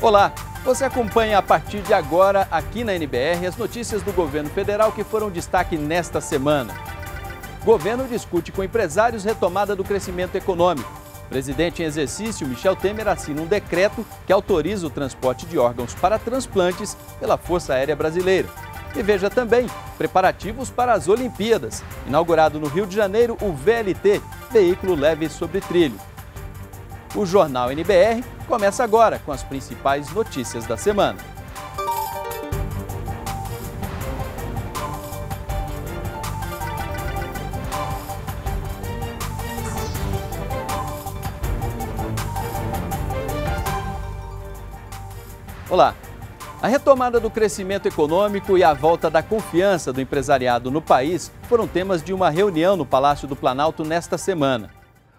Olá, você acompanha a partir de agora aqui na NBR as notícias do governo federal que foram destaque nesta semana. Governo discute com empresários retomada do crescimento econômico. Presidente em exercício, Michel Temer assina um decreto que autoriza o transporte de órgãos para transplantes pela Força Aérea Brasileira. E veja também preparativos para as Olimpíadas. Inaugurado no Rio de Janeiro, o VLT, veículo leve sobre trilho. O Jornal NBR começa agora com as principais notícias da semana. Olá. A retomada do crescimento econômico e a volta da confiança do empresariado no país foram temas de uma reunião no Palácio do Planalto nesta semana.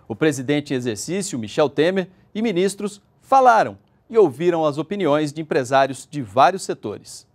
O presidente em exercício, Michel Temer, e ministros falaram e ouviram as opiniões de empresários de vários setores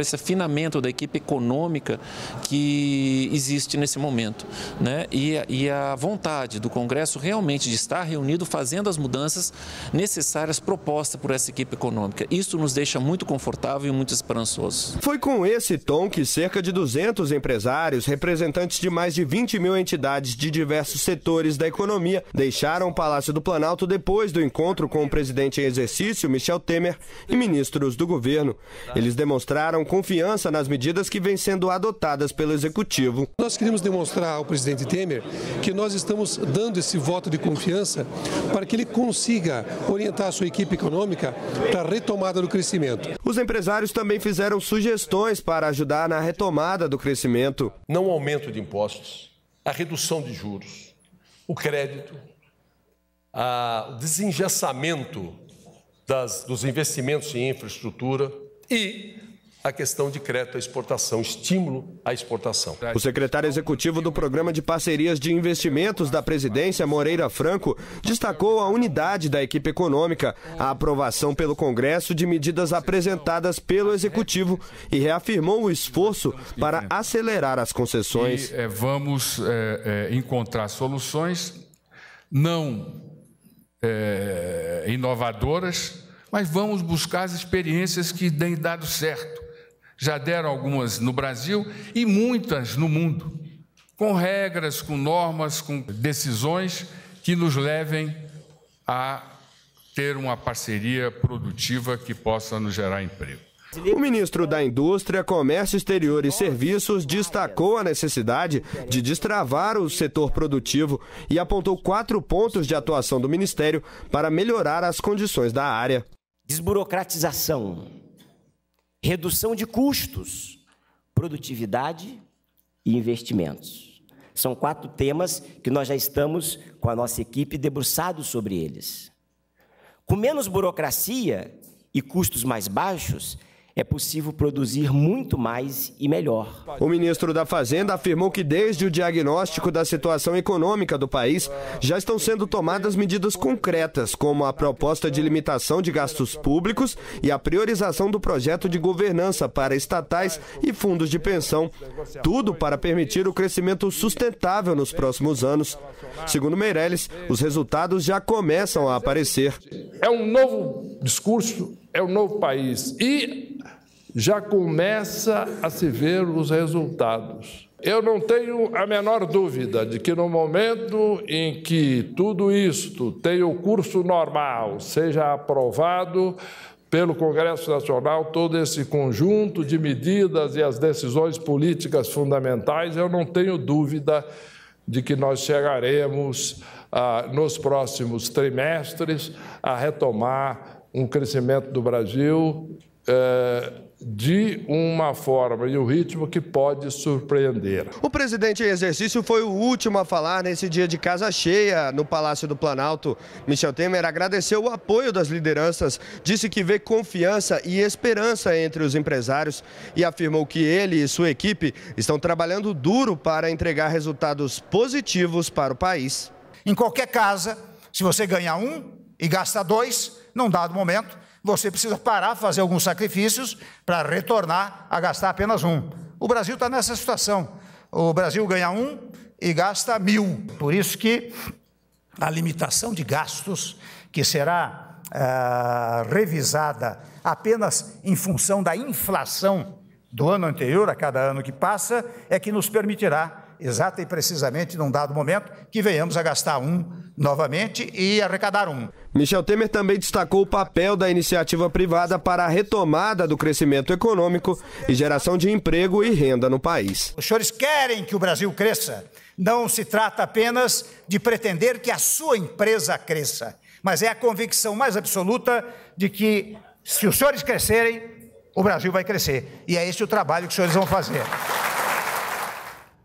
esse afinamento da equipe econômica que existe nesse momento. Né? E, e, a vontade do Congresso realmente de estar reunido fazendo as mudanças necessárias propostas por essa equipe econômica. Isso nos deixa muito confortável e muito esperançosos. Foi com esse tom que cerca de 200 empresários, representantes de mais de 20 mil entidades de diversos setores da economia, deixaram o Palácio do Planalto depois do encontro com o presidente em exercício, Michel Temer, e ministros do governo. Eles demonstraram confiança nas medidas que vêm sendo adotadas pelo Executivo. Nós queremos demonstrar ao presidente Temer que nós estamos dando esse voto de confiança para que ele consiga orientar a sua equipe econômica para a retomada do crescimento. Os empresários também fizeram sugestões para ajudar na retomada do crescimento. Não aumento de impostos, a redução de juros, o crédito, o desengessamento das, dos investimentos em infraestrutura e a questão de crédito à exportação, estímulo à exportação. O secretário executivo do Programa de Parcerias de Investimentos da Presidência, Moreira Franco, destacou a unidade da equipe econômica, a aprovação pelo Congresso de medidas apresentadas pelo Executivo e reafirmou o esforço para acelerar as concessões. E, é, vamos é, é, encontrar soluções não é, inovadoras, mas vamos buscar as experiências que têm dado certo já deram algumas no Brasil e muitas no mundo, com regras, com normas, com decisões que nos levem a ter uma parceria produtiva que possa nos gerar emprego. O ministro da Indústria, Comércio Exterior e Serviços destacou a necessidade de destravar o setor produtivo e apontou quatro pontos de atuação do ministério para melhorar as condições da área. Desburocratização, redução de custos, produtividade e investimentos. São quatro temas que nós já estamos com a nossa equipe debruçados sobre eles. Com menos burocracia e custos mais baixos, é possível produzir muito mais e melhor. O ministro da Fazenda afirmou que, desde o diagnóstico da situação econômica do país, já estão sendo tomadas medidas concretas, como a proposta de limitação de gastos públicos e a priorização do projeto de governança para estatais e fundos de pensão. Tudo para permitir o crescimento sustentável nos próximos anos. Segundo Meirelles, os resultados já começam a aparecer. É um novo discurso, é um novo país. E já começa a se ver os resultados. Eu não tenho a menor dúvida de que no momento em que tudo isto tenha o curso normal, seja aprovado pelo Congresso Nacional, todo esse conjunto de medidas e as decisões políticas fundamentais, eu não tenho dúvida de que nós chegaremos ah, nos próximos trimestres a retomar um crescimento do Brasil. Eh, de uma forma e um ritmo que pode surpreender. O presidente em exercício foi o último a falar nesse dia de casa cheia no Palácio do Planalto. Michel Temer agradeceu o apoio das lideranças, disse que vê confiança e esperança entre os empresários e afirmou que ele e sua equipe estão trabalhando duro para entregar resultados positivos para o país. Em qualquer casa, se você ganhar um e gasta dois, num dado momento, você precisa parar, fazer alguns sacrifícios para retornar a gastar apenas um. O Brasil está nessa situação. O Brasil ganha um e gasta mil. Por isso que a limitação de gastos, que será eh, revisada apenas em função da inflação do ano anterior, a cada ano que passa, é que nos permitirá exata e precisamente num dado momento, que venhamos a gastar um novamente e arrecadar um. Michel Temer também destacou o papel da iniciativa privada para a retomada do crescimento econômico e geração de emprego e renda no país. Os senhores querem que o Brasil cresça. Não se trata apenas de pretender que a sua empresa cresça, mas é a convicção mais absoluta de que se os senhores crescerem, o Brasil vai crescer. E é esse o trabalho que os senhores vão fazer.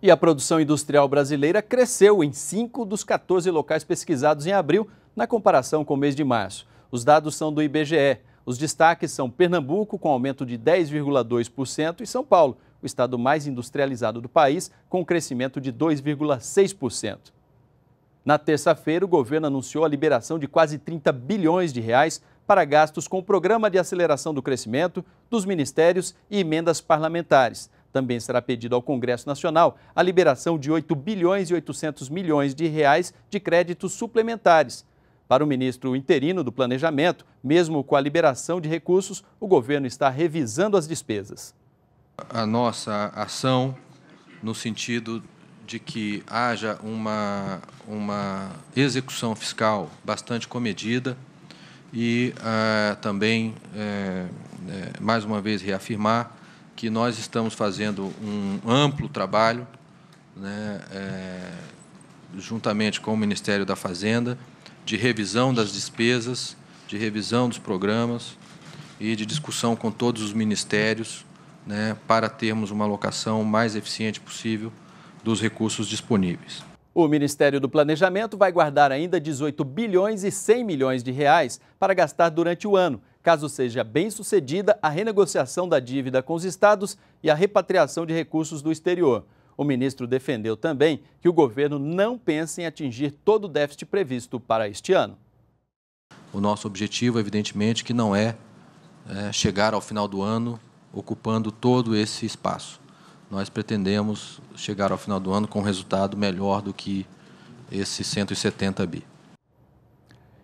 E a produção industrial brasileira cresceu em 5 dos 14 locais pesquisados em abril, na comparação com o mês de março. Os dados são do IBGE. Os destaques são Pernambuco, com aumento de 10,2%, e São Paulo, o estado mais industrializado do país, com um crescimento de 2,6%. Na terça-feira, o governo anunciou a liberação de quase 30 bilhões de reais para gastos com o Programa de Aceleração do Crescimento, dos ministérios e emendas parlamentares. Também será pedido ao Congresso Nacional a liberação de 8 bilhões e 800 milhões de reais de créditos suplementares. Para o ministro interino do Planejamento, mesmo com a liberação de recursos, o governo está revisando as despesas. A nossa ação no sentido de que haja uma, uma execução fiscal bastante comedida e uh, também, uh, mais uma vez, reafirmar que nós estamos fazendo um amplo trabalho, né, é, juntamente com o Ministério da Fazenda, de revisão das despesas, de revisão dos programas e de discussão com todos os ministérios né, para termos uma alocação mais eficiente possível dos recursos disponíveis. O Ministério do Planejamento vai guardar ainda 18 bilhões e 100 milhões de reais para gastar durante o ano, caso seja bem sucedida a renegociação da dívida com os estados e a repatriação de recursos do exterior. O ministro defendeu também que o governo não pensa em atingir todo o déficit previsto para este ano. O nosso objetivo, evidentemente, que não é, é chegar ao final do ano ocupando todo esse espaço nós pretendemos chegar ao final do ano com um resultado melhor do que esse 170 bi.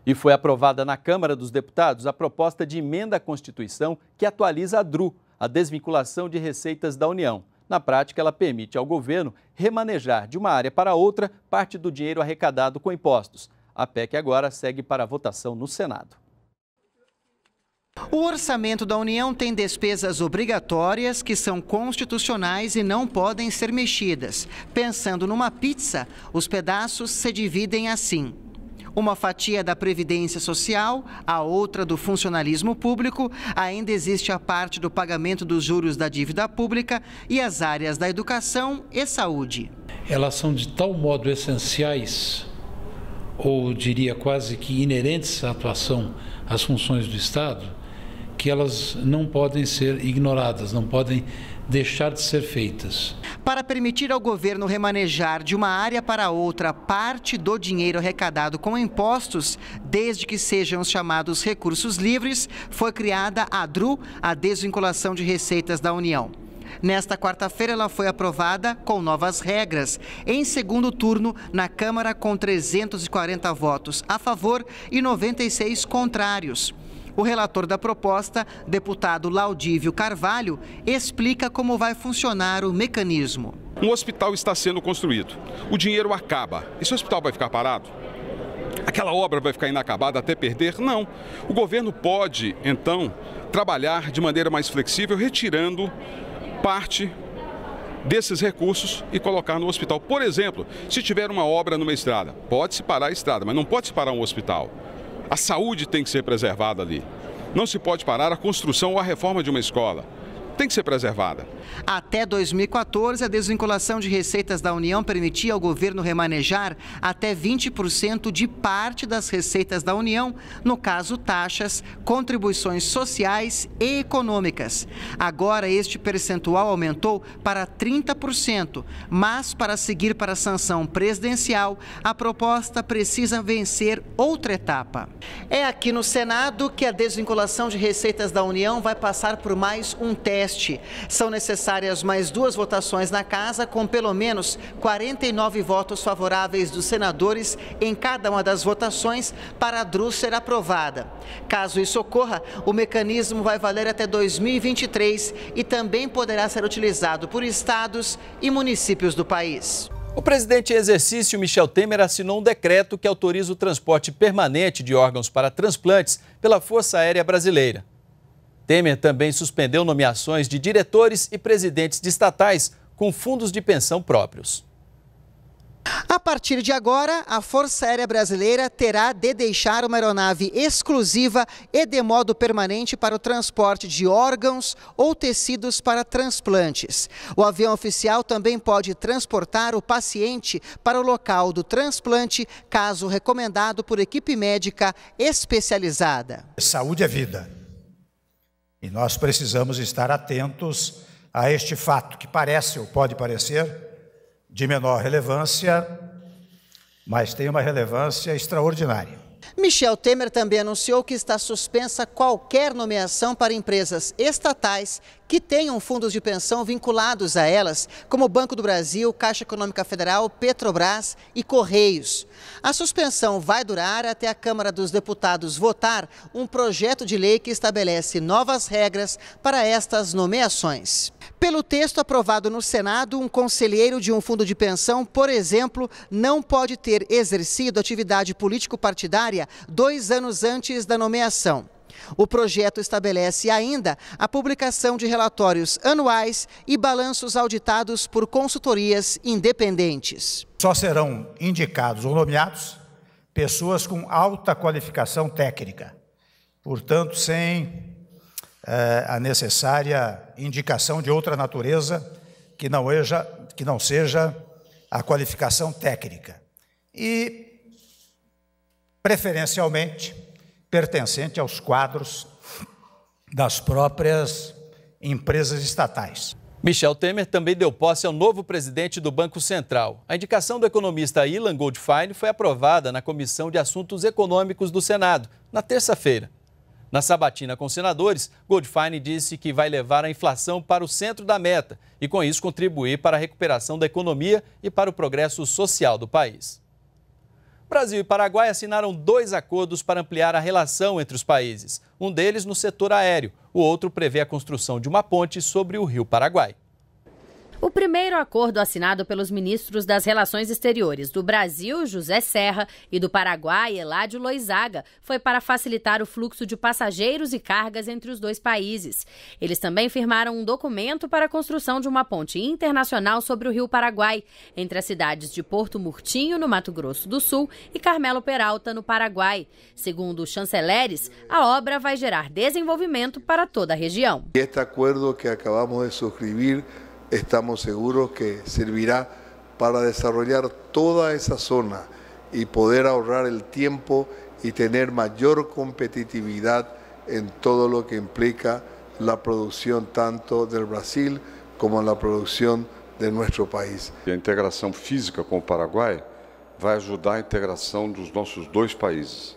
E foi aprovada na Câmara dos Deputados a proposta de emenda à Constituição que atualiza a DRU, a desvinculação de receitas da União. Na prática, ela permite ao governo remanejar de uma área para outra parte do dinheiro arrecadado com impostos. A PEC agora segue para votação no Senado. O orçamento da União tem despesas obrigatórias que são constitucionais e não podem ser mexidas. Pensando numa pizza, os pedaços se dividem assim: uma fatia da previdência social, a outra do funcionalismo público, ainda existe a parte do pagamento dos juros da dívida pública e as áreas da educação e saúde. Elas são de tal modo essenciais, ou diria quase que inerentes à atuação às funções do Estado, que elas não podem ser ignoradas, não podem deixar de ser feitas. Para permitir ao governo remanejar de uma área para outra parte do dinheiro arrecadado com impostos, desde que sejam os chamados recursos livres, foi criada a DRU, a Desvinculação de Receitas da União. Nesta quarta-feira, ela foi aprovada com novas regras. Em segundo turno, na Câmara, com 340 votos a favor e 96 contrários. O relator da proposta, deputado Laudívio Carvalho, explica como vai funcionar o mecanismo. Um hospital está sendo construído, o dinheiro acaba. Esse hospital vai ficar parado? Aquela obra vai ficar inacabada até perder? Não. O governo pode, então, trabalhar de maneira mais flexível, retirando parte desses recursos e colocar no hospital. Por exemplo, se tiver uma obra numa estrada, pode-se parar a estrada, mas não pode-se parar um hospital. A saúde tem que ser preservada ali. Não se pode parar a construção ou a reforma de uma escola tem que ser preservada. Até 2014, a desvinculação de receitas da União permitia ao governo remanejar até 20% de parte das receitas da União, no caso taxas, contribuições sociais e econômicas. Agora este percentual aumentou para 30%, mas para seguir para a sanção presidencial, a proposta precisa vencer outra etapa. É aqui no Senado que a desvinculação de receitas da União vai passar por mais um teste são necessárias mais duas votações na casa, com pelo menos 49 votos favoráveis dos senadores em cada uma das votações para a Drus ser aprovada. Caso isso ocorra, o mecanismo vai valer até 2023 e também poderá ser utilizado por estados e municípios do país. O presidente em exercício Michel Temer assinou um decreto que autoriza o transporte permanente de órgãos para transplantes pela Força Aérea Brasileira. Temer também suspendeu nomeações de diretores e presidentes de estatais com fundos de pensão próprios. A partir de agora, a Força Aérea Brasileira terá de deixar uma aeronave exclusiva e de modo permanente para o transporte de órgãos ou tecidos para transplantes. O avião oficial também pode transportar o paciente para o local do transplante, caso recomendado por equipe médica especializada. Saúde é vida. E nós precisamos estar atentos a este fato, que parece ou pode parecer de menor relevância, mas tem uma relevância extraordinária. Michel Temer também anunciou que está suspensa qualquer nomeação para empresas estatais que tenham fundos de pensão vinculados a elas, como Banco do Brasil, Caixa Econômica Federal, Petrobras e Correios. A suspensão vai durar até a Câmara dos Deputados votar um projeto de lei que estabelece novas regras para estas nomeações. Pelo texto aprovado no Senado, um conselheiro de um fundo de pensão, por exemplo, não pode ter exercido atividade político-partidária dois anos antes da nomeação. O projeto estabelece ainda a publicação de relatórios anuais e balanços auditados por consultorias independentes. Só serão indicados ou nomeados pessoas com alta qualificação técnica, portanto, sem é, a necessária indicação de outra natureza que não, seja, que não seja a qualificação técnica. E, preferencialmente, pertencente aos quadros das próprias empresas estatais. Michel Temer também deu posse ao novo presidente do Banco Central. A indicação do economista Ilan Goldfein foi aprovada na Comissão de Assuntos Econômicos do Senado, na terça-feira. Na sabatina com senadores, Goldfine disse que vai levar a inflação para o centro da meta e, com isso, contribuir para a recuperação da economia e para o progresso social do país. Brasil e Paraguai assinaram dois acordos para ampliar a relação entre os países, um deles no setor aéreo, o outro prevê a construção de uma ponte sobre o rio Paraguai. O primeiro acordo assinado pelos ministros das Relações Exteriores do Brasil, José Serra, e do Paraguai, Eládio Loizaga, foi para facilitar o fluxo de passageiros e cargas entre os dois países. Eles também firmaram um documento para a construção de uma ponte internacional sobre o Rio Paraguai, entre as cidades de Porto Murtinho, no Mato Grosso do Sul, e Carmelo Peralta, no Paraguai. Segundo os chanceleres, a obra vai gerar desenvolvimento para toda a região. Este acordo que acabamos de subscrever estamos seguros que servirá para desarrollar toda esa zona y poder ahorrar el tiempo y tener mayor competitividad en todo lo que implica la producción tanto del Brasil como la producción de nuestro país. La e integración física con Paraguay va a ayudar a integración dos nuestros dos países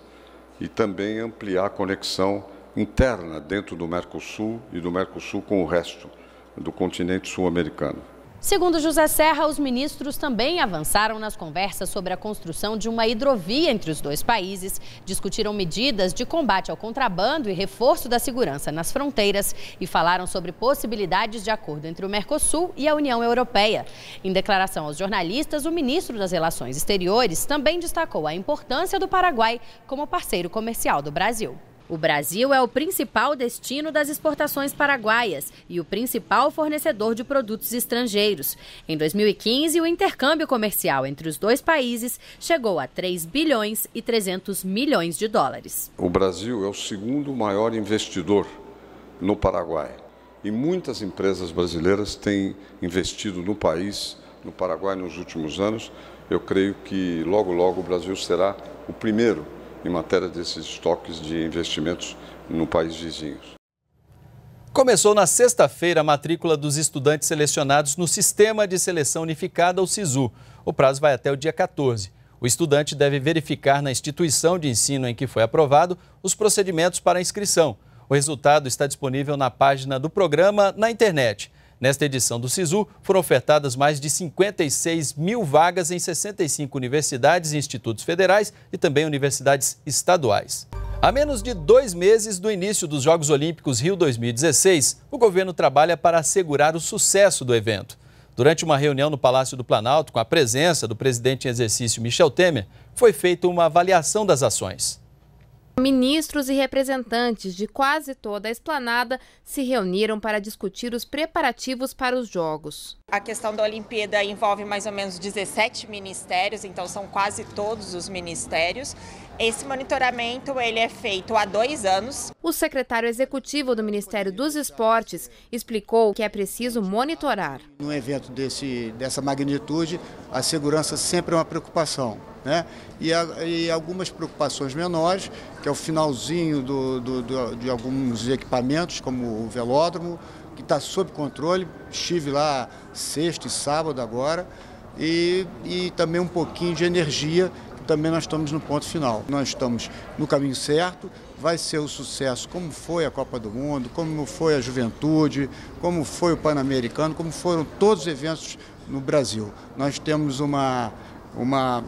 e también ampliar la conexión interna dentro del Mercosul y e del Mercosul con el resto. do continente sul-americano. Segundo José Serra, os ministros também avançaram nas conversas sobre a construção de uma hidrovia entre os dois países, discutiram medidas de combate ao contrabando e reforço da segurança nas fronteiras e falaram sobre possibilidades de acordo entre o Mercosul e a União Europeia. Em declaração aos jornalistas, o ministro das Relações Exteriores também destacou a importância do Paraguai como parceiro comercial do Brasil. O Brasil é o principal destino das exportações paraguaias e o principal fornecedor de produtos estrangeiros. Em 2015, o intercâmbio comercial entre os dois países chegou a 3 bilhões e 300 milhões de dólares. O Brasil é o segundo maior investidor no Paraguai. E muitas empresas brasileiras têm investido no país, no Paraguai, nos últimos anos. Eu creio que logo, logo o Brasil será o primeiro em matéria desses estoques de investimentos no país vizinho. Começou na sexta-feira a matrícula dos estudantes selecionados no Sistema de Seleção Unificada, o SISU. O prazo vai até o dia 14. O estudante deve verificar na instituição de ensino em que foi aprovado os procedimentos para a inscrição. O resultado está disponível na página do programa na internet. Nesta edição do SISU, foram ofertadas mais de 56 mil vagas em 65 universidades e institutos federais e também universidades estaduais. A menos de dois meses do início dos Jogos Olímpicos Rio 2016, o governo trabalha para assegurar o sucesso do evento. Durante uma reunião no Palácio do Planalto, com a presença do presidente em exercício Michel Temer, foi feita uma avaliação das ações. Ministros e representantes de quase toda a esplanada se reuniram para discutir os preparativos para os Jogos. A questão da Olimpíada envolve mais ou menos 17 ministérios, então são quase todos os ministérios. Esse monitoramento ele é feito há dois anos. O secretário executivo do Ministério dos Esportes explicou que é preciso monitorar. Num evento desse, dessa magnitude, a segurança sempre é uma preocupação. Né? E, a, e, algumas preocupações menores, que é o finalzinho do, do, do, de alguns equipamentos, como o velódromo, que está sob controle. Estive lá sexta e sábado agora. E, e também um pouquinho de energia também nós estamos no ponto final. Nós estamos no caminho certo, vai ser o sucesso, como foi a Copa do Mundo, como foi a Juventude, como foi o Pan-Americano, como foram todos os eventos no Brasil. Nós temos uma, uma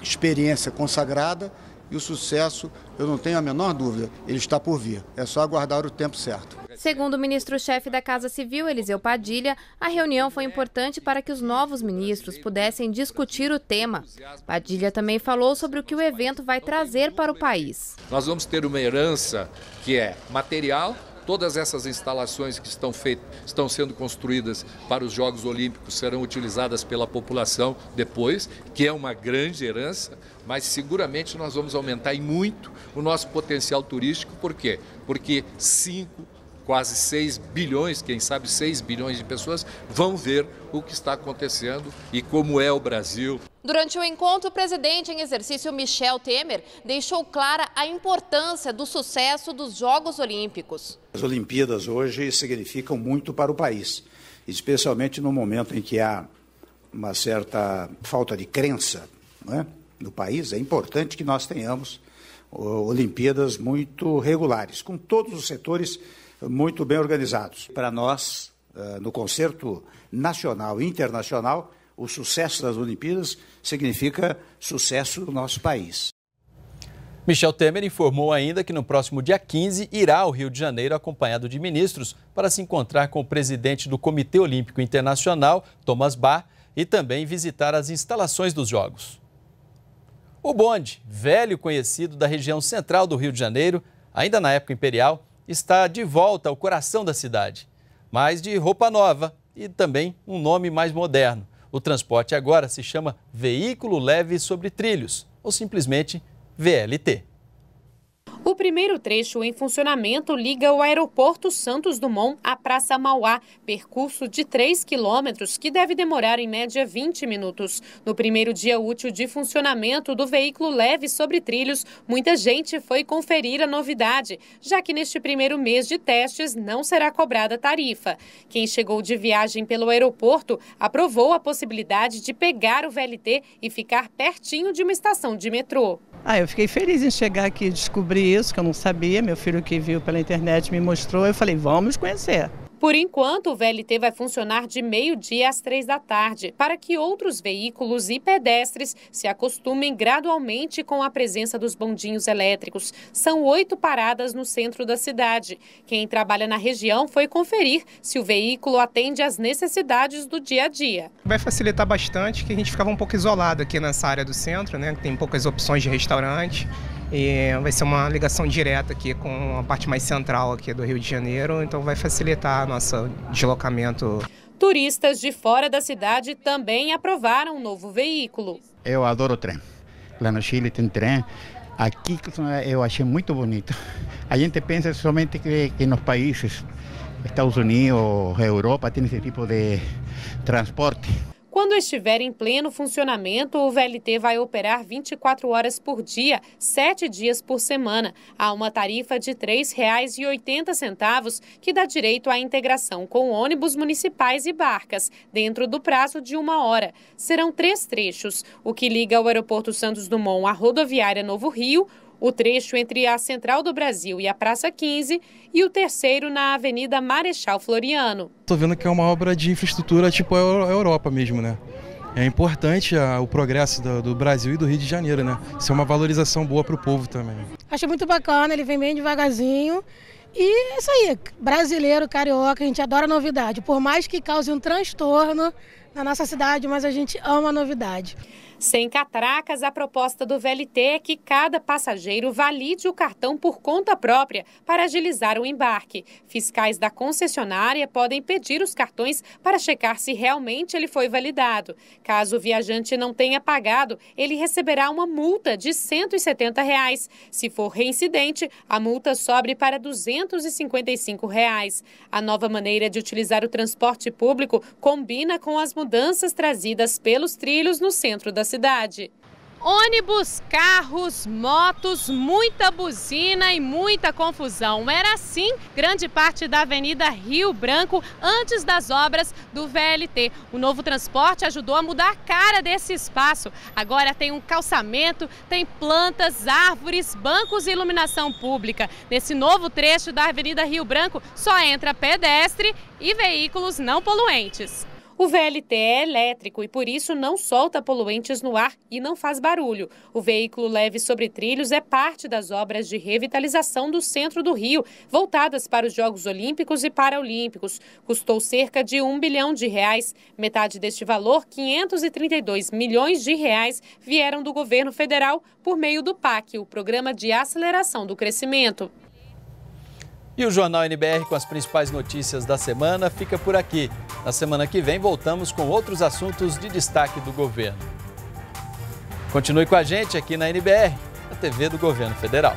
experiência consagrada e o sucesso, eu não tenho a menor dúvida, ele está por vir. É só aguardar o tempo certo. Segundo o ministro-chefe da Casa Civil, Eliseu Padilha, a reunião foi importante para que os novos ministros pudessem discutir o tema. Padilha também falou sobre o que o evento vai trazer para o país. Nós vamos ter uma herança que é material Todas essas instalações que estão, feitas, estão sendo construídas para os Jogos Olímpicos serão utilizadas pela população depois, que é uma grande herança, mas seguramente nós vamos aumentar e muito o nosso potencial turístico. Por quê? Porque cinco quase 6 bilhões, quem sabe 6 bilhões de pessoas vão ver o que está acontecendo e como é o Brasil. Durante o encontro, o presidente em exercício Michel Temer deixou clara a importância do sucesso dos Jogos Olímpicos. As Olimpíadas hoje significam muito para o país, especialmente no momento em que há uma certa falta de crença é? no país. É importante que nós tenhamos Olimpíadas muito regulares, com todos os setores muito bem organizados. Para nós, eh, no concerto nacional e internacional, o sucesso das Olimpíadas significa sucesso do nosso país. Michel Temer informou ainda que no próximo dia 15 irá ao Rio de Janeiro acompanhado de ministros para se encontrar com o presidente do Comitê Olímpico Internacional, Thomas Bach, e também visitar as instalações dos Jogos. O bonde, velho conhecido da região central do Rio de Janeiro, ainda na época imperial, está de volta ao coração da cidade, mas de roupa nova e também um nome mais moderno. O transporte agora se chama veículo leve sobre trilhos, ou simplesmente VLT. O primeiro trecho em funcionamento liga o aeroporto Santos Dumont à Praça Mauá, percurso de 3 quilômetros que deve demorar em média 20 minutos. No primeiro dia útil de funcionamento do veículo leve sobre trilhos, muita gente foi conferir a novidade, já que neste primeiro mês de testes não será cobrada tarifa. Quem chegou de viagem pelo aeroporto aprovou a possibilidade de pegar o VLT e ficar pertinho de uma estação de metrô. Ah, eu fiquei feliz em chegar aqui e descobrir isso, que eu não sabia. Meu filho que viu pela internet me mostrou, eu falei, vamos conhecer. Por enquanto, o VLT vai funcionar de meio-dia às três da tarde, para que outros veículos e pedestres se acostumem gradualmente com a presença dos bondinhos elétricos. São oito paradas no centro da cidade. Quem trabalha na região foi conferir se o veículo atende às necessidades do dia a dia. Vai facilitar bastante, que a gente ficava um pouco isolado aqui nessa área do centro, né? Tem poucas opções de restaurante. E vai ser uma ligação direta aqui com a parte mais central aqui do Rio de Janeiro, então vai facilitar nosso deslocamento. Turistas de fora da cidade também aprovaram um novo veículo. Eu adoro trem. Lá no Chile tem trem. Aqui eu achei muito bonito. A gente pensa somente que, que nos países, Estados Unidos, Europa, tem esse tipo de transporte. Quando estiver em pleno funcionamento, o VLT vai operar 24 horas por dia, 7 dias por semana, a uma tarifa de R$ 3,80, que dá direito à integração com ônibus municipais e barcas, dentro do prazo de uma hora. Serão três trechos, o que liga o Aeroporto Santos Dumont à rodoviária Novo Rio, o trecho entre a Central do Brasil e a Praça 15 e o terceiro na Avenida Marechal Floriano. Estou vendo que é uma obra de infraestrutura tipo é a Europa mesmo, né? É importante ah, o progresso do, do, Brasil e do Rio de Janeiro, né? Isso é uma valorização boa para o povo também. Achei muito bacana, ele vem bem devagarzinho. E é isso aí, brasileiro, carioca, a gente adora novidade. Por mais que cause um transtorno, na nossa cidade, mas a gente ama a novidade. Sem catracas, a proposta do VLT é que cada passageiro valide o cartão por conta própria para agilizar o embarque. Fiscais da concessionária podem pedir os cartões para checar se realmente ele foi validado. Caso o viajante não tenha pagado, ele receberá uma multa de R$ 170. Reais. Se for reincidente, a multa sobe para R$ 255. Reais. A nova maneira de utilizar o transporte público combina com as mudanças trazidas pelos trilhos no centro da cidade. Ônibus, carros, motos, muita buzina e muita confusão. Era assim grande parte da Avenida Rio Branco antes das obras do VLT. O novo transporte ajudou a mudar a cara desse espaço. Agora tem um calçamento, tem plantas, árvores, bancos e iluminação pública. Nesse novo trecho da Avenida Rio Branco só entra pedestre e veículos não poluentes. O VLT é elétrico e por isso não solta poluentes no ar e não faz barulho. O veículo leve sobre trilhos é parte das obras de revitalização do centro do Rio, voltadas para os Jogos Olímpicos e Paralímpicos. Custou cerca de um bilhão de reais. Metade deste valor, 532 milhões de reais, vieram do governo federal por meio do PAC, o Programa de Aceleração do Crescimento. E o Jornal NBR com as principais notícias da semana fica por aqui. Na semana que vem voltamos com outros assuntos de destaque do governo. Continue com a gente aqui na NBR, a TV do Governo Federal.